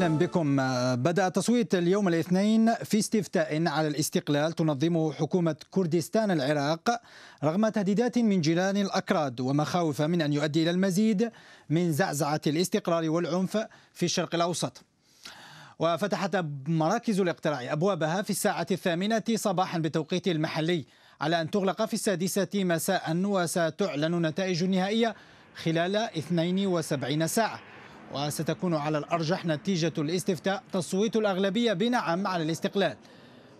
اهلا بكم بدا تصويت اليوم الاثنين في استفتاء على الاستقلال تنظمه حكومه كردستان العراق رغم تهديدات من جيران الاكراد ومخاوف من ان يؤدي الى المزيد من زعزعه الاستقرار والعنف في الشرق الاوسط وفتحت مراكز الاقتراع ابوابها في الساعه الثامنه صباحا بالتوقيت المحلي على ان تغلق في السادسه مساء وستعلن النتائج النهائيه خلال 72 ساعه وستكون على الأرجح نتيجة الاستفتاء تصويت الأغلبية بنعم على الاستقلال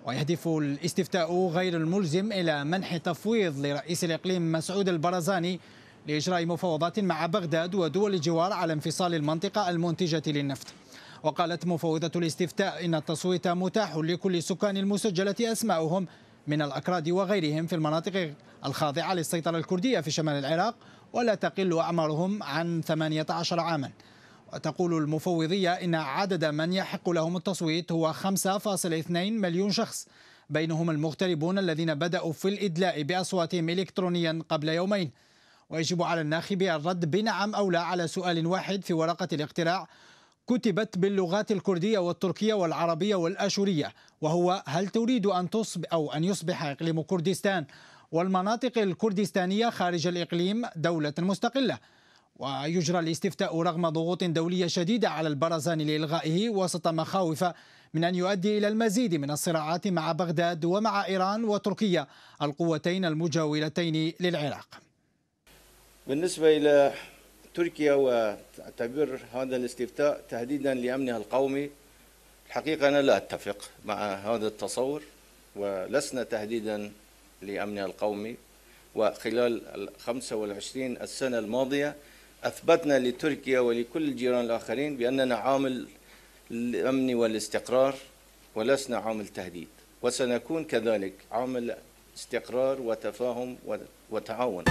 ويهدف الاستفتاء غير الملزم إلى منح تفويض لرئيس الإقليم مسعود البرزاني لإجراء مفاوضات مع بغداد ودول الجوار على انفصال المنطقة المنتجة للنفط وقالت مفوضة الاستفتاء إن التصويت متاح لكل سكان المسجلة أسماؤهم من الأكراد وغيرهم في المناطق الخاضعة للسيطرة الكردية في شمال العراق ولا تقل أعمارهم عن 18 عاماً وتقول المفوضية إن عدد من يحق لهم التصويت هو 5.2 مليون شخص بينهم المغتربون الذين بدأوا في الإدلاء بأصواتهم إلكترونيا قبل يومين ويجب على الناخب الرد بنعم أو لا على سؤال واحد في ورقة الاقتراع كتبت باللغات الكردية والتركية والعربية والأشورية وهو هل تريد أن تصب أو أن يصبح إقليم كردستان والمناطق الكردستانية خارج الإقليم دولة مستقلة ويجرى الاستفتاء رغم ضغوط دولية شديدة على البرزان لإلغائه وسط مخاوف من أن يؤدي إلى المزيد من الصراعات مع بغداد ومع إيران وتركيا القوتين المجاورتين للعراق بالنسبة إلى تركيا وتعتبر هذا الاستفتاء تهديدا لأمنها القومي الحقيقة أنا لا أتفق مع هذا التصور ولسنا تهديدا لأمنها القومي وخلال 25 السنة الماضية أثبتنا لتركيا ولكل الجيران الآخرين بأننا عامل الأمن والاستقرار ولسنا عامل تهديد وسنكون كذلك عامل استقرار وتفاهم وتعاون